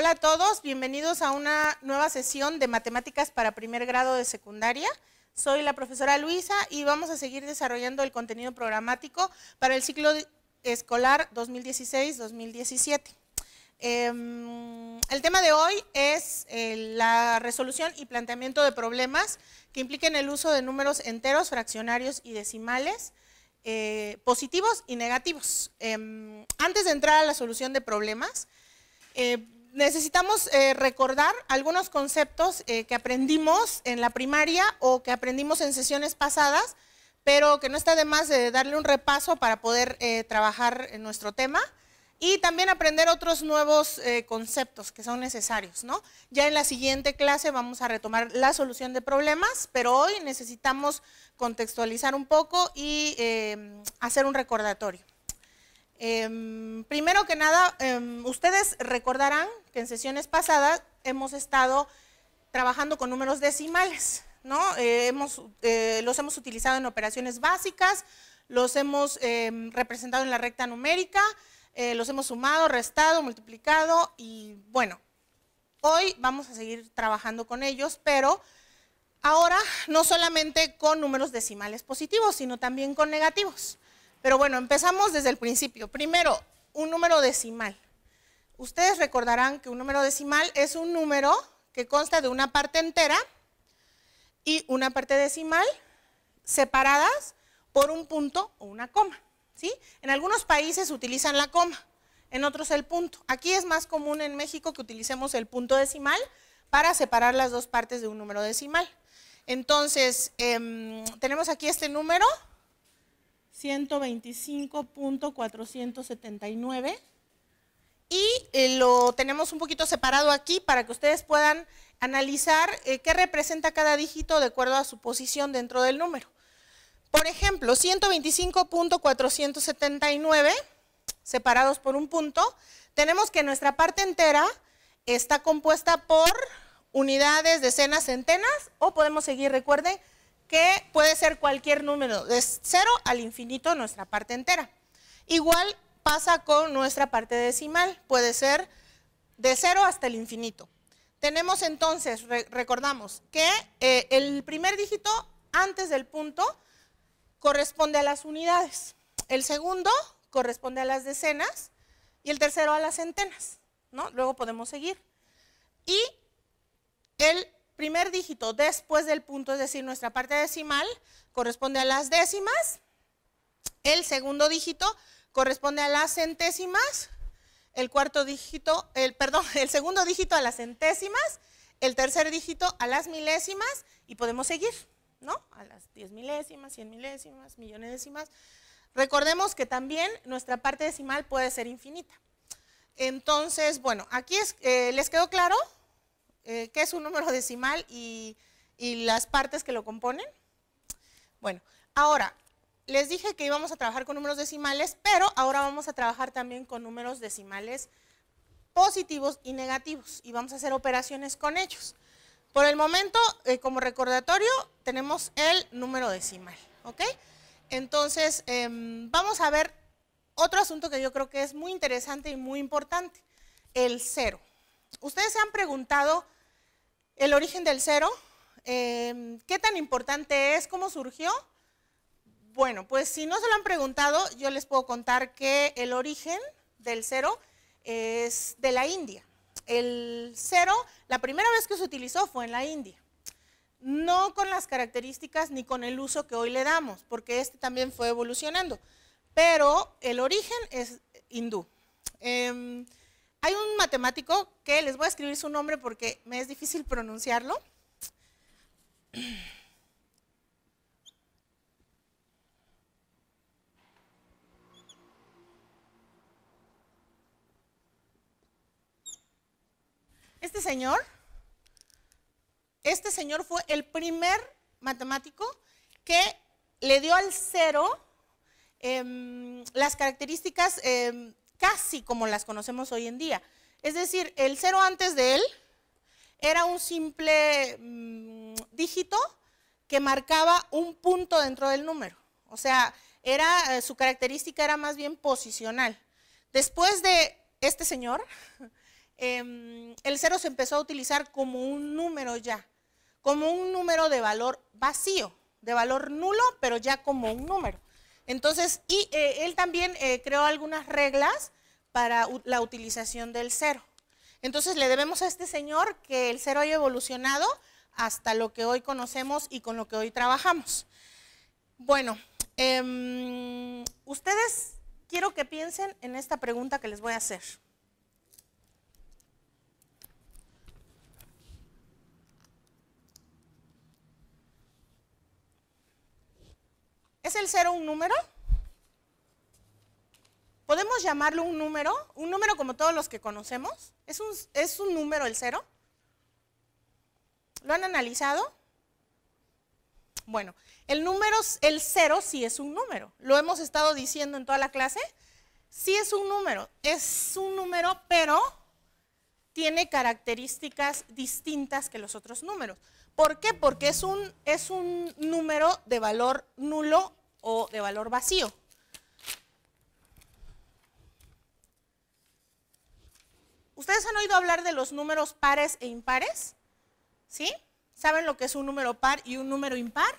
Hola a todos, bienvenidos a una nueva sesión de matemáticas para primer grado de secundaria. Soy la profesora Luisa y vamos a seguir desarrollando el contenido programático para el ciclo escolar 2016-2017. Em, el tema de hoy es eh, la resolución y planteamiento de problemas que impliquen el uso de números enteros, fraccionarios y decimales. Eh, positivos y negativos. Em, antes de entrar a la solución de problemas, eh, necesitamos eh, recordar algunos conceptos eh, que aprendimos en la primaria o que aprendimos en sesiones pasadas, pero que no está de más de darle un repaso para poder eh, trabajar en nuestro tema y también aprender otros nuevos conceptos que son necesarios. Ya en la siguiente clase vamos a retomar la solución de problemas, pero hoy necesitamos contextualizar un poco y em, hacer un recordatorio. Em, primero que nada, em, ustedes recordarán que en sesiones pasadas hemos estado trabajando con números decimales, ¿no? Eh, hemos, eh, los hemos utilizado en operaciones básicas, los hemos em, representado en la recta numérica, eh, los hemos sumado, restado, multiplicado y bueno, hoy vamos a seguir trabajando con ellos, pero ahora no solamente con números decimales positivos, sino también con negativos. Pero bueno, empezamos desde el principio. Primero, un número decimal. Ustedes recordarán que un número decimal es un número que consta de una parte entera y una parte decimal separadas por un punto o una coma. ¿sí? En algunos países utilizan la coma, en otros el punto. Aquí es más común en México que utilicemos el punto decimal para separar las dos partes de un número decimal. Entonces, em, tenemos aquí este número, 125.479 y eh, lo tenemos un poquito separado aquí para que ustedes puedan analizar eh, qué representa cada dígito de acuerdo a su posición dentro del número. Por ejemplo, 125.479, separados por un punto, tenemos que nuestra parte entera está compuesta por unidades, decenas, centenas, o podemos seguir, recuerde, que puede ser cualquier número, de cero al infinito nuestra parte entera. Igual pasa con nuestra parte decimal, puede ser de cero hasta el infinito. Tenemos entonces, recordamos, que eh, el primer dígito antes del punto corresponde a las unidades, el segundo corresponde a las decenas y el tercero a las centenas, ¿no? Luego podemos seguir. Y el primer dígito después del punto, es decir, nuestra parte decimal, corresponde a las décimas, el segundo dígito corresponde a las centésimas, el cuarto dígito, el, perdón, el segundo dígito a las centésimas, el tercer dígito a las milésimas y podemos seguir, ¿no? A las diez milésimas, cien milésimas, millones décimas. Recordemos que también nuestra parte decimal puede ser infinita. Entonces, bueno, aquí eh, les quedó claro eh, qué es un número decimal y las partes que lo componen. Bueno, ahora, les dije que íbamos a trabajar con números decimales, pero ahora vamos a trabajar también con números decimales positivos y negativos y vamos a hacer operaciones con ellos. Por el momento, eh, como recordatorio, tenemos el número decimal, ¿ok? Entonces, em, vamos a ver otro asunto que yo creo que es muy interesante y muy importante, el cero. Ustedes se han preguntado el origen del cero, em, qué tan importante es, cómo surgió, bueno, pues si no se lo han preguntado, yo les puedo contar que el origen del cero es de la India. El cero, la primera vez que se utilizó fue en la India. No con las características ni con el uso que hoy le damos, porque este también fue evolucionando. Pero el origen es hindú. Em, hay un matemático que les voy a escribir su nombre porque me es difícil pronunciarlo. Este señor, este señor fue el primer matemático que le dio al cero em, las características em, casi como las conocemos hoy en día. Es decir, el cero antes de él era un simple mm, dígito que marcaba un punto dentro del número. O sea, era, eh, su característica era más bien posicional. Después de este señor, Em, el cero se empezó a utilizar como un número ya, como un número de valor vacío, de valor nulo, pero ya como un número. Entonces, y eh, él también eh, creó algunas reglas para la utilización del cero. Entonces, le debemos a este señor que el cero haya evolucionado hasta lo que hoy conocemos y con lo que hoy trabajamos. Bueno, em, ustedes quiero que piensen en esta pregunta que les voy a hacer. ¿Es el cero un número? ¿Podemos llamarlo un número? ¿Un número como todos los que conocemos? ¿Es un, es un número el cero? ¿Lo han analizado? Bueno, el número, el cero sí es un número. Lo hemos estado diciendo en toda la clase. Sí es un número. Es un número, pero tiene características distintas que los otros números. ¿Por qué? Porque es un, es un número de valor nulo o de valor vacío. ¿Ustedes han oído hablar de los números pares e impares? ¿Sí? ¿Saben lo que es un número par y un número impar?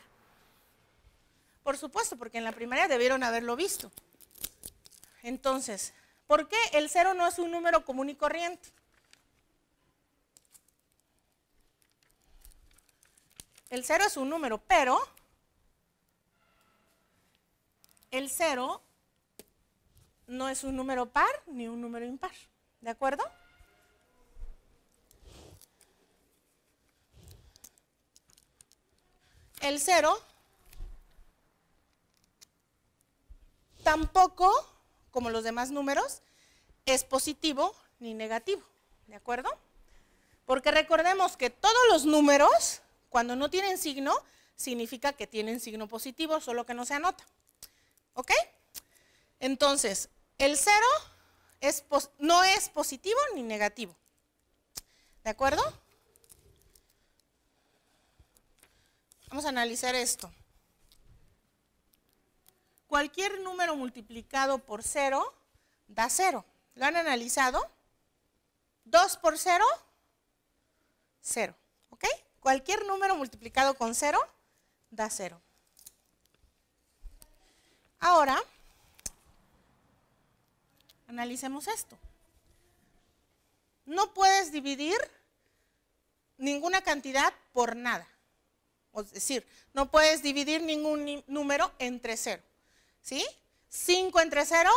Por supuesto, porque en la primaria debieron haberlo visto. Entonces, ¿por qué el cero no es un número común y corriente? El cero es un número, pero el cero no es un número par ni un número impar. ¿De acuerdo? El cero tampoco, como los demás números, es positivo ni negativo. ¿De acuerdo? Porque recordemos que todos los números, cuando no tienen signo, significa que tienen signo positivo, solo que no se anota. ¿Ok? Entonces, el cero no es positivo ni negativo. ¿De acuerdo? Vamos a analizar esto. Cualquier número multiplicado por cero da cero. ¿Lo han analizado? 2 por 0, 0. ¿Ok? Cualquier número multiplicado con cero da cero. Ahora, analicemos esto. No puedes dividir ninguna cantidad por nada. Es decir, no puedes dividir ningún número entre cero. ¿Sí? 5 entre 0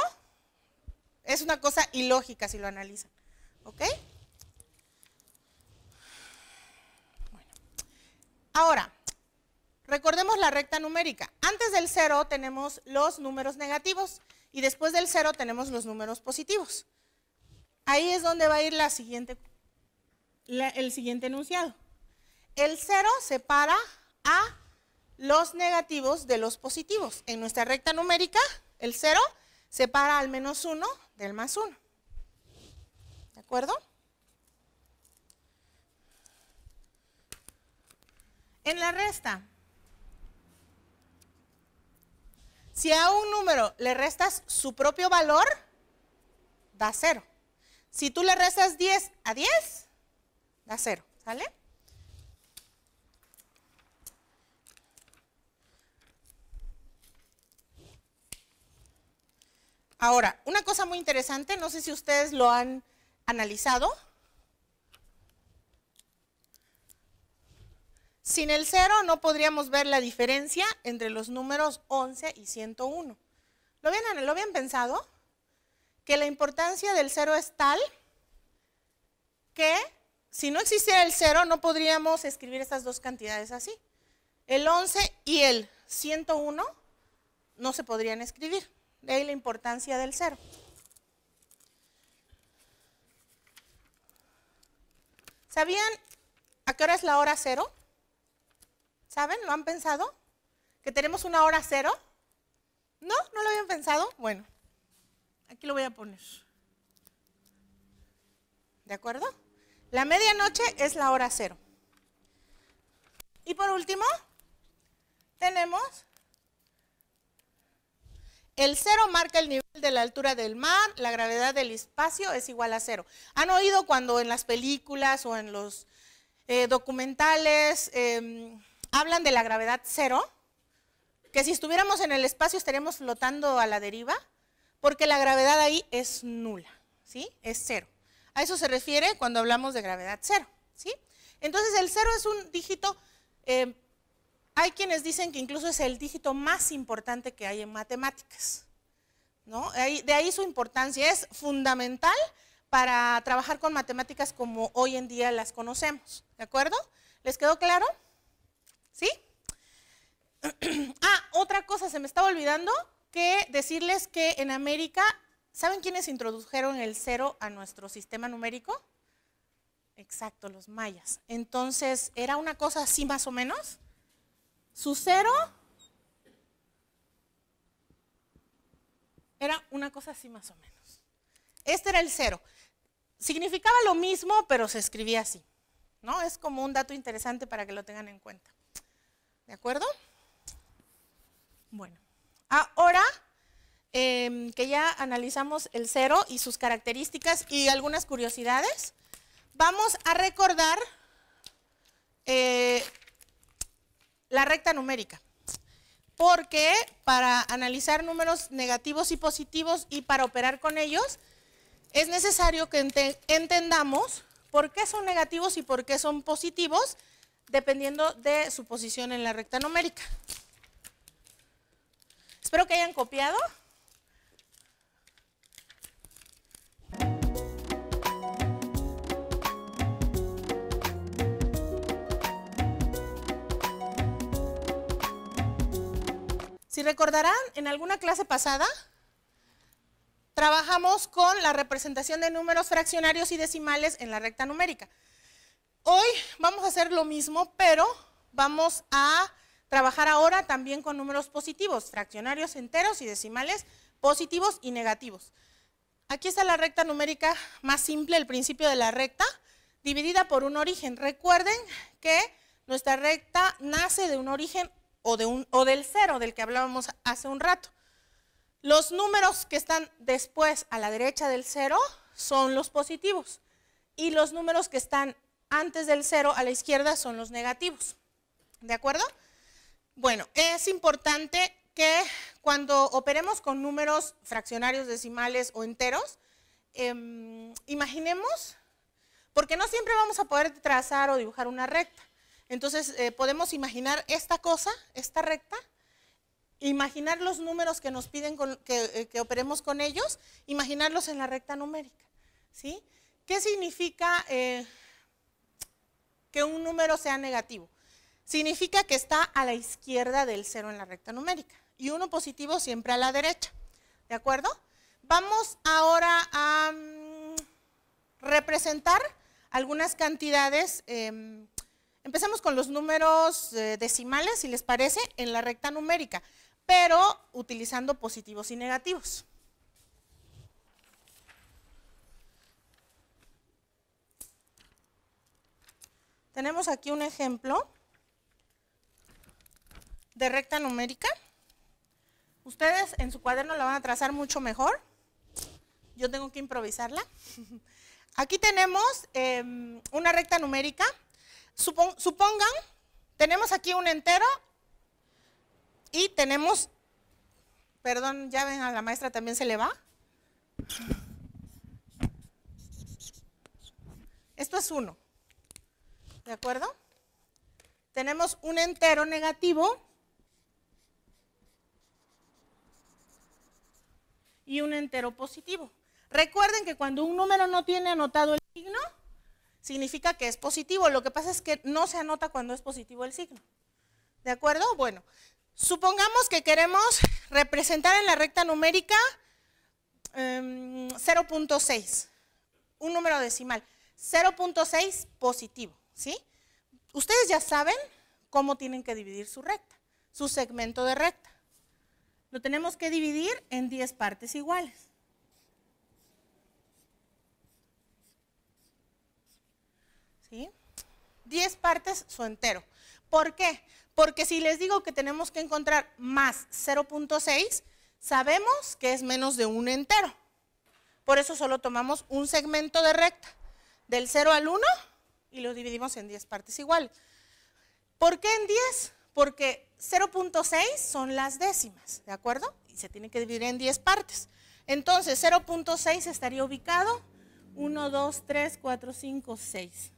es una cosa ilógica si lo analizan. ¿Ok? Bueno. Ahora, Recordemos la recta numérica. Antes del 0 tenemos los números negativos y después del 0 tenemos los números positivos. Ahí es donde va a ir el siguiente enunciado. El 0 separa a los negativos de los positivos. En nuestra recta numérica, el 0 separa al menos 1 del más 1. ¿De acuerdo? En la resta, Si a un número le restas su propio valor, da cero. Si tú le restas 10 a 10, da cero, ¿sale? Ahora, una cosa muy interesante, no sé si ustedes lo han analizado, Sin el cero no podríamos ver la diferencia entre los números 11 y 101. ¿Lo habían, ¿Lo habían pensado? Que la importancia del cero es tal que si no existiera el cero no podríamos escribir estas dos cantidades así. El 11 y el 101 no se podrían escribir. De ahí la importancia del cero. ¿Sabían a qué hora es la hora cero? ¿Saben? ¿Lo han pensado? ¿Que tenemos una hora cero? ¿No? ¿No lo habían pensado? Bueno, aquí lo voy a poner. ¿De acuerdo? La medianoche es la hora cero. Y por último, tenemos el cero marca el nivel de la altura del mar, la gravedad del espacio es igual a cero. ¿Han oído cuando en las películas o en los eh, documentales... Em, hablan de la gravedad cero, que si estuviéramos en el espacio estaríamos flotando a la deriva, porque la gravedad ahí es nula, ¿sí? Es cero. A eso se refiere cuando hablamos de gravedad cero, ¿sí? Entonces el cero es un dígito, eh, hay quienes dicen que incluso es el dígito más importante que hay en matemáticas, ¿no? De ahí su importancia, es fundamental para trabajar con matemáticas como hoy en día las conocemos, ¿de acuerdo? ¿Les quedó claro? ¿Sí? ah, otra cosa, se me estaba olvidando que decirles que en América, ¿saben quiénes introdujeron el cero a nuestro sistema numérico? Exacto, los mayas. Entonces, era una cosa así más o menos. Su cero era una cosa así más o menos. Este era el cero. Significaba lo mismo, pero se escribía así. ¿no? Es como un dato interesante para que lo tengan en cuenta. ¿De acuerdo? Bueno, ahora em, que ya analizamos el cero y sus características y algunas curiosidades, vamos a recordar eh, la recta numérica. Porque para analizar números negativos y positivos y para operar con ellos, es necesario que entendamos por qué son negativos y por qué son positivos dependiendo de su posición en la recta numérica. Espero que hayan copiado. Si recordarán, en alguna clase pasada trabajamos con la representación de números fraccionarios y decimales en la recta numérica. Hoy vamos a hacer lo mismo, pero vamos a trabajar ahora también con números positivos, fraccionarios enteros y decimales positivos y negativos. Aquí está la recta numérica más simple, el principio de la recta, dividida por un origen. Recuerden que nuestra recta nace de un origen o, del cero, del que hablábamos hace un rato. Los números que están después a la derecha del cero son los positivos y los números que están antes del cero, a la izquierda son los negativos. ¿De acuerdo? Bueno, es importante que cuando operemos con números fraccionarios, decimales o enteros, em, imaginemos, porque no siempre vamos a poder trazar o dibujar una recta. Entonces, eh, podemos imaginar esta cosa, esta recta, imaginar los números que nos piden eh, que, operemos con ellos, imaginarlos en la recta numérica. ¿sí? ¿Qué significa eh, que un número sea negativo. Significa que está a la izquierda del cero en la recta numérica y uno positivo siempre a la derecha. ¿De acuerdo? Vamos ahora a mm, representar algunas cantidades. Em, empecemos con los números eh, decimales, si les parece, en la recta numérica, pero utilizando positivos y negativos. Tenemos aquí un ejemplo de recta numérica. Ustedes en su cuaderno la van a trazar mucho mejor. Yo tengo que improvisarla. Aquí tenemos em, una recta numérica. supongan, tenemos aquí un entero y tenemos, perdón, ya ven, a la maestra también se le va. Esto es uno. ¿De acuerdo? Tenemos un entero negativo y un entero positivo. Recuerden que cuando un número no tiene anotado el signo, significa que es positivo. Lo que pasa es que no se anota cuando es positivo el signo. ¿De acuerdo? Bueno, supongamos que queremos representar en la recta numérica 0.6, em, un número decimal. 0.6 positivo. ¿sí? Ustedes ya saben cómo tienen que dividir su recta, su segmento de recta. Lo tenemos que dividir en 10 partes iguales. ¿Sí? 10 partes su entero. ¿Por qué? Porque si les digo que tenemos que encontrar más 0.6, sabemos que es menos de un entero. Por eso solo tomamos un segmento de recta. Del 0 al 1 y lo dividimos en 10 partes igual. ¿Por qué en 10? Porque 0.6 son las décimas, ¿de acuerdo? Y se tiene que dividir en 10 partes. Entonces, 0.6 estaría ubicado 1, 2, 3, 4, 5, 6.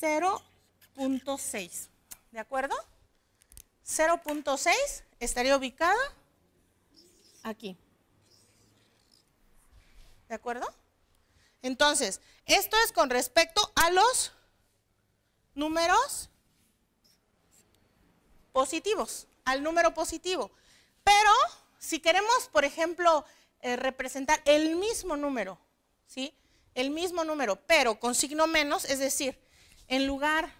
0.6, ¿de acuerdo? 0.6 estaría ubicado aquí. ¿De acuerdo? Entonces, esto es con respecto a los números positivos, al número positivo. Pero si queremos, por ejemplo, eh, representar el mismo número, ¿sí? El mismo número, pero con signo menos, es decir, en lugar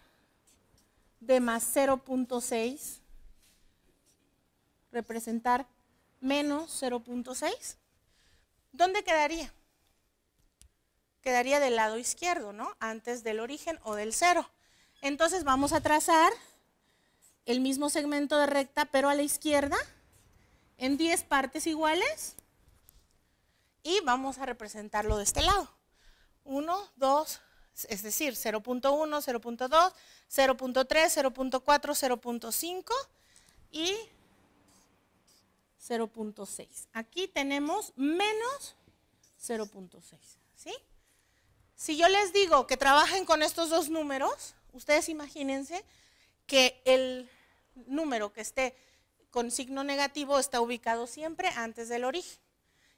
de más 0.6, representar menos 0.6, ¿dónde quedaría? quedaría del lado izquierdo, ¿no? Antes del origen o del cero. Entonces vamos a trazar el mismo segmento de recta, pero a la izquierda, en 10 partes iguales. Y vamos a representarlo de este lado. 1, 2, es decir, 0.1, 0.2, 0.3, 0.4, 0.5 y 0.6. Aquí tenemos menos 0.6, ¿sí? Si yo les digo que trabajen con estos dos números, ustedes imagínense que el número que esté con signo negativo está ubicado siempre antes del origen.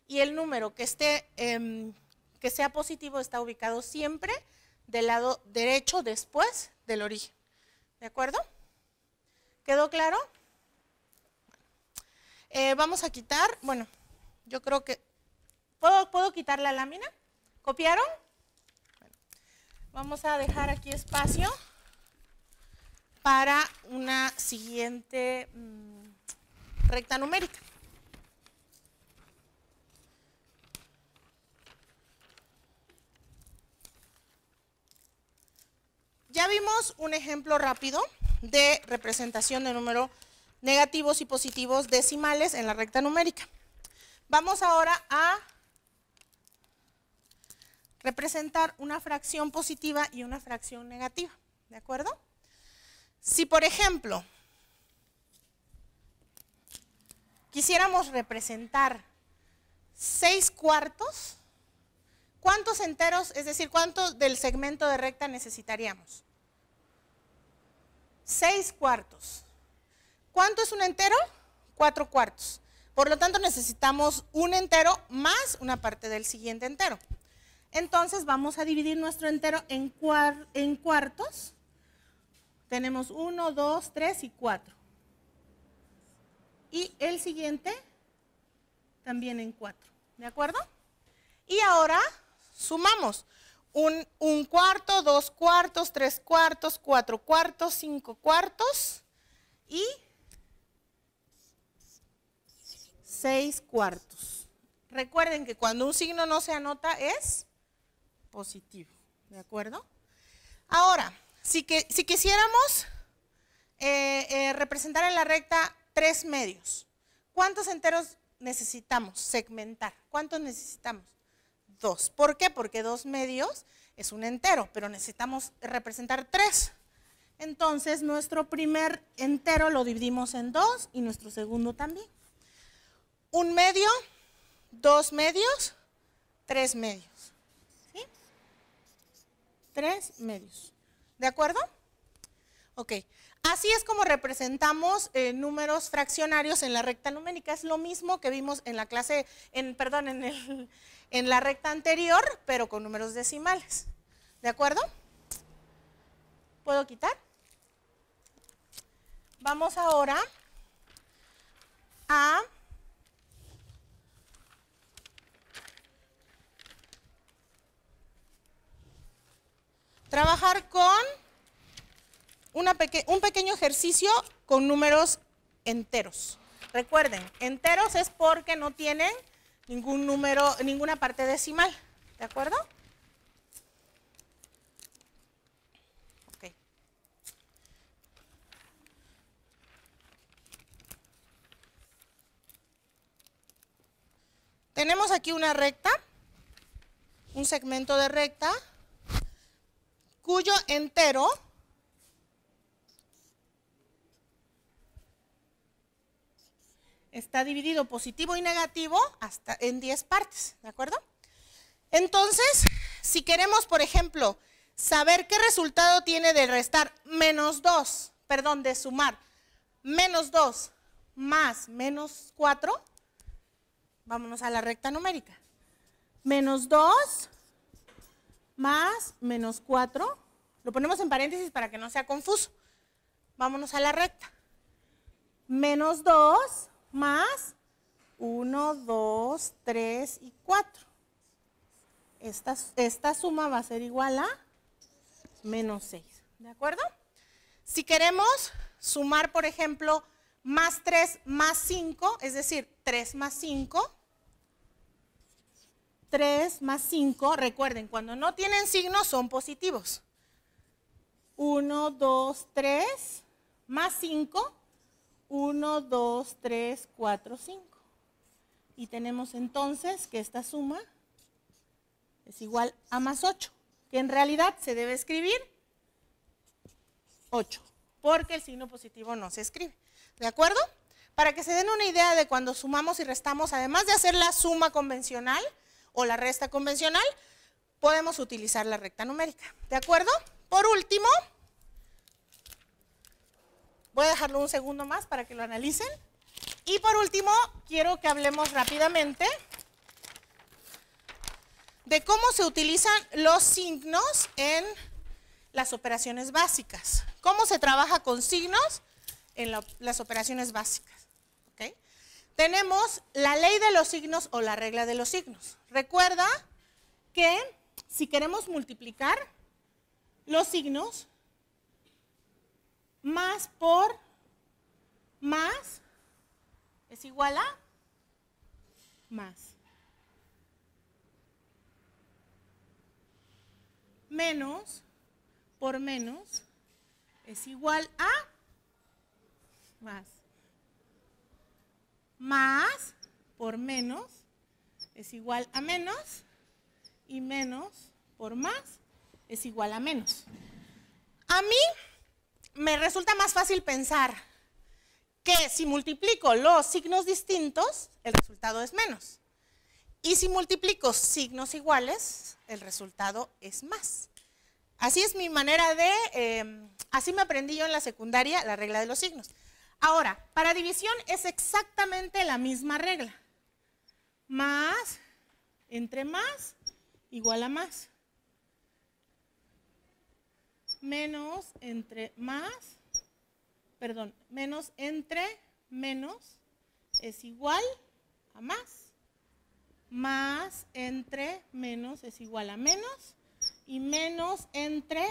Y el número que, esté, em, que sea positivo está ubicado siempre del lado derecho después del origen. ¿De acuerdo? ¿Quedó claro? Eh, vamos a quitar, bueno, yo creo que... ¿Puedo, ¿Puedo quitar la lámina? ¿Copiaron? Vamos a dejar aquí espacio para una siguiente mm, recta numérica. Ya vimos un ejemplo rápido de representación de números negativos y positivos decimales en la recta numérica. Vamos ahora a representar una fracción positiva y una fracción negativa. ¿De acuerdo? Si, por ejemplo, quisiéramos representar seis cuartos, ¿cuántos enteros, es decir, cuánto del segmento de recta necesitaríamos? Seis cuartos. ¿Cuánto es un entero? Cuatro cuartos. Por lo tanto, necesitamos un entero más una parte del siguiente entero. Entonces vamos a dividir nuestro entero en, cuartos. Tenemos 1, 2, 3 y 4. Y el siguiente también en 4. ¿De acuerdo? Y ahora sumamos. Un, un, cuarto, dos cuartos, tres cuartos, cuatro cuartos, cinco cuartos y seis cuartos. Recuerden que cuando un signo no se anota es positivo. ¿De acuerdo? Ahora, si, que, si quisiéramos eh, eh, representar en la recta tres medios, ¿cuántos enteros necesitamos segmentar? ¿Cuántos necesitamos? Dos. ¿Por qué? Porque dos medios es un entero, pero necesitamos representar tres. Entonces, nuestro primer entero lo dividimos en dos y nuestro segundo también. Un medio, dos medios, tres medios medios. ¿De acuerdo? Ok. Así es como representamos eh, números fraccionarios en la recta numérica. Es lo mismo que vimos en la clase, en, perdón, en la recta anterior, pero con números decimales. ¿De acuerdo? ¿Puedo quitar? Vamos ahora a trabajar con un pequeño ejercicio con números enteros. Recuerden, enteros es porque no tienen ningún número, ninguna parte decimal, ¿de acuerdo? Tenemos aquí una recta, un segmento de recta, cuyo entero está dividido positivo y negativo hasta en 10 partes, ¿de acuerdo? Entonces, si queremos, por ejemplo, saber qué resultado tiene de restar menos 2, perdón, de sumar menos 2 más menos 4, vámonos a la recta numérica. Menos 2 más menos 4. Lo ponemos en paréntesis para que no sea confuso. Vámonos a la recta. Menos 2 más 1, 2, 3 y 4. Esta, esta suma va a ser igual a menos 6. ¿De acuerdo? Si queremos sumar, por ejemplo, más 3 más 5, es decir, 3 más 5, 3 más 5, recuerden, cuando no tienen signos son positivos. 1, 2, 3, más 5, 1, 2, 3, 4, 5. Y tenemos entonces que esta suma es igual a más 8, que en realidad se debe escribir 8, porque el signo positivo no se escribe. ¿De acuerdo? Para que se den una idea de cuando sumamos y restamos, además de hacer la suma convencional, o la resta convencional, podemos utilizar la recta numérica. ¿De acuerdo? Por último, voy a dejarlo un segundo más para que lo analicen. Y por último, quiero que hablemos rápidamente de cómo se utilizan los signos en las operaciones básicas. ¿Cómo se trabaja con signos en las operaciones básicas? ¿Ok? tenemos la ley de los signos o la regla de los signos. Recuerda que si queremos multiplicar los signos, más por más es igual a más. Menos por menos es igual a más más por menos es igual a menos y menos por más es igual a menos. A mí me resulta más fácil pensar que si multiplico los signos distintos, el resultado es menos. Y si multiplico signos iguales, el resultado es más. Así es mi manera de, eh, así me aprendí yo en la secundaria la regla de los signos. Ahora, para división es exactamente la misma regla. Más, entre más, igual a más. Menos, entre más, perdón, menos entre menos es igual a más. Más entre menos es igual a menos. Y menos entre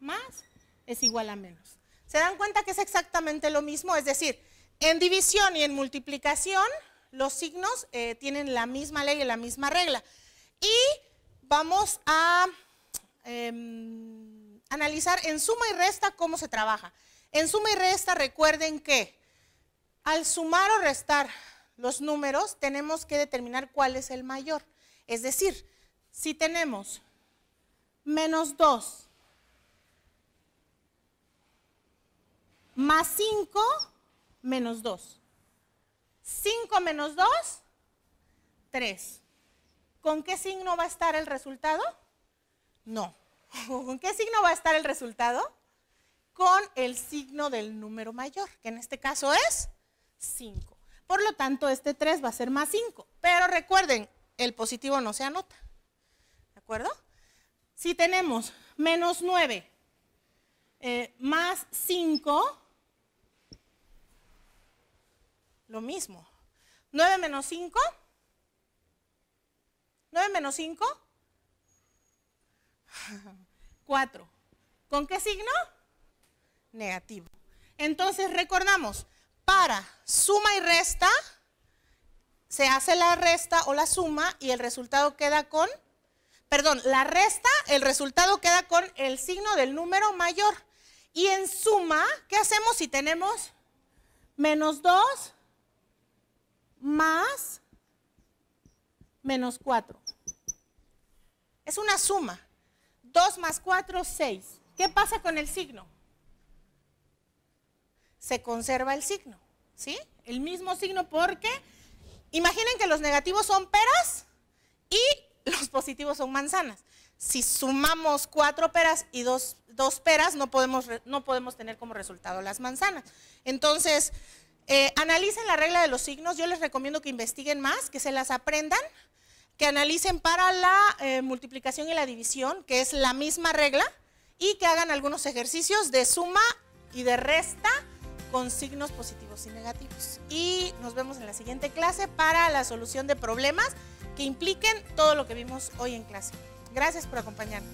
más es igual a menos. ¿Se dan cuenta que es exactamente lo mismo? Es decir, en división y en multiplicación, los signos eh, tienen la misma ley y la misma regla. Y vamos a em, analizar en suma y resta cómo se trabaja. En suma y resta, recuerden que al sumar o restar los números, tenemos que determinar cuál es el mayor. Es decir, si tenemos menos 2 más 5 menos 2. 5 menos 2, 3. ¿Con qué signo va a estar el resultado? No. ¿Con qué signo va a estar el resultado? Con el signo del número mayor, que en este caso es 5. Por lo tanto, este 3 va a ser más 5. Pero recuerden, el positivo no se anota. ¿De acuerdo? Si tenemos menos 9 eh, más 5, lo mismo. 9 menos 5. 9 menos 5. 4. ¿Con qué signo? Negativo. Entonces recordamos, para suma y resta, se hace la resta o la suma y el resultado queda con, perdón, la resta, el resultado queda con el signo del número mayor. Y en suma, ¿qué hacemos si tenemos menos 2 más menos 4. Es una suma. 2 más 4, 6. ¿Qué pasa con el signo? Se conserva el signo, ¿sí? El mismo signo porque imaginen que los negativos son peras y los positivos son manzanas. Si sumamos 4 peras y 2 dos peras, no podemos, no podemos tener como resultado las manzanas. Entonces, eh, analicen la regla de los signos, yo les recomiendo que investiguen más, que se las aprendan, que analicen para la eh, multiplicación y la división, que es la misma regla, y que hagan algunos ejercicios de suma y de resta con signos positivos y negativos. Y nos vemos en la siguiente clase para la solución de problemas que impliquen todo lo que vimos hoy en clase. Gracias por acompañarnos.